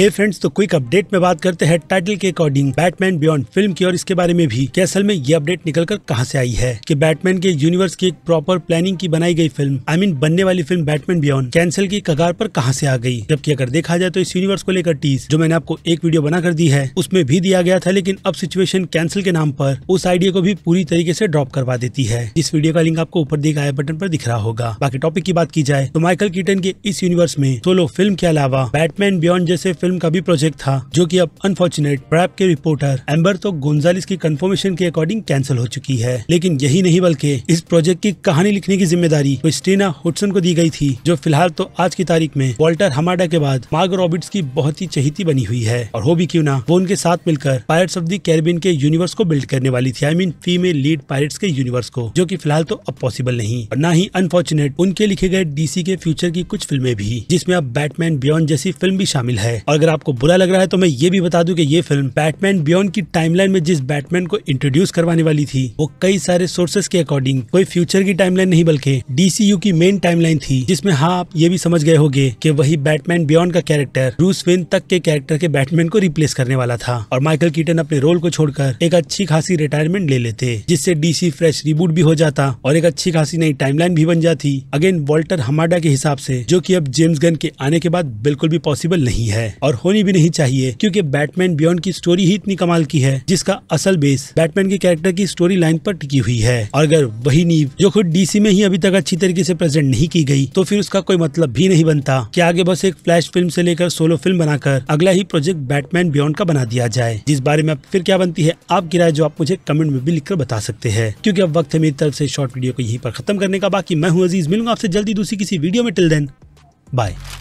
हे hey friends तो quick update में बात करते हैं टाइटल के अकॉर्डिंग बैटमैन बियॉन्ड फिल्म की और इसके बारे में भी कि असल में ये अपडेट निकल कर कहां से आई है कि बैटमैन के यूनिवर्स की एक प्रॉपर प्लानिंग की बनाई गई film I I mean mean, बनने वाली फिल्म बैटमैन बियॉन्ड कैंसिल की कगार पर कहां से आ गई जबकि अगर देखा जाए तो इस यूनिवर्स को लेकर टीज जो मैंने आपको एक वीडियो बना कर दी है उसमें भी दिया गया था लेकिन अब सिचुएशन कैंसिल के नाम पर उस आइडिया को भी पूरी तरीके से ड्रॉप करवा देती है इस वीडियो का लिंक आपको ऊपर दिए गए बटन पर दिख रहा होगा बाकी टॉपिक की बात की जाए तो माइकल कीटन के इस यूनिवर्स में सोलो फिल्म के अलावा बैटमैन बियॉन्ड जैसे फिल्म फिल्म का भी प्रोजेक्ट था जो कि अब अनफॉर्चुनेट रैप के रिपोर्टर एम्बर तो गोन्जालिस की कंफर्मेशन के अकॉर्डिंग कैंसिल हो चुकी है लेकिन यही नहीं बल्कि इस प्रोजेक्ट की कहानी लिखने की जिम्मेदारी क्रिस्टीना तो हुडसन को दी गई थी जो फिलहाल तो आज की तारीख में वॉल्टर हमाडा के बाद मार्ग रॉबिट्स की बहुत ही चहेती बनी हुई है और हो भी क्यों ना वो उनके साथ मिलकर पायरेट्स ऑफ दी कैरबिन के यूनिवर्स को बिल्ड करने वाली थी I mean female lead Pirates के यूनिवर्स को जो की फिलहाल तो अब पॉसिबल नहीं और न ही अनफॉर्चुनेट उनके लिखे गए डीसी के फ्यूचर की कुछ फिल्में भी जिसमें अब बैटमैन बियॉन्ड जैसी फिल्म भी शामिल है और अगर आपको बुरा लग रहा है तो मैं ये भी बता दूं कि ये फिल्म बैटमैन बियॉन्ड की टाइमलाइन में जिस बैटमैन को इंट्रोड्यूस करवाने वाली थी वो कई सारे सोर्सेस के अकॉर्डिंग कोई फ्यूचर की टाइमलाइन नहीं बल्कि डीसीयू की मेन टाइमलाइन थी जिसमें हाँ आप ये भी समझ गए होगे कि वही बैटमैन बियॉन्ड का कैरेक्टर रूस वेन तक के कैरेक्टर के बैटमैन को रिप्लेस करने वाला था और माइकल कीटन अपने रोल को छोड़कर एक अच्छी खासी रिटायरमेंट ले लेते जिससे डीसी फ्रेश रिबूट भी हो जाता और एक अच्छी खासी नई टाइमलाइन भी बन जाती अगेन वॉल्टर हमाडा के हिसाब से जो की अब जेम्स गन के आने के बाद बिल्कुल भी पॉसिबल नहीं है और होनी भी नहीं चाहिए क्योंकि बैटमैन बियॉन्ड की स्टोरी ही इतनी कमाल की है जिसका असल बेस बैटमैन के कैरेक्टर की स्टोरी लाइन पर टिकी हुई है और अगर वही नीव जो खुद डीसी में ही अभी तक अच्छी तरीके से प्रेजेंट नहीं की गई तो फिर उसका कोई मतलब भी नहीं बनता कि आगे बस एक फ्लैश फिल्म से लेकर सोलो फिल्म बनाकर अगला ही प्रोजेक्ट बैटमैन बियॉन्ड का बना दिया जाए जिस बारे में फिर क्या बनती है आप किराए जो आप मुझे कमेंट में भी लिखकर बता सकते हैं क्योंकि अब वक्त है मेरी तरफ से शॉर्ट वीडियो को यहीं पर खत्म करने का बाकी मैं हूँ अजीज मिलूंगा आपसे जल्दी दूसरी किसी वीडियो में टिल देन बाय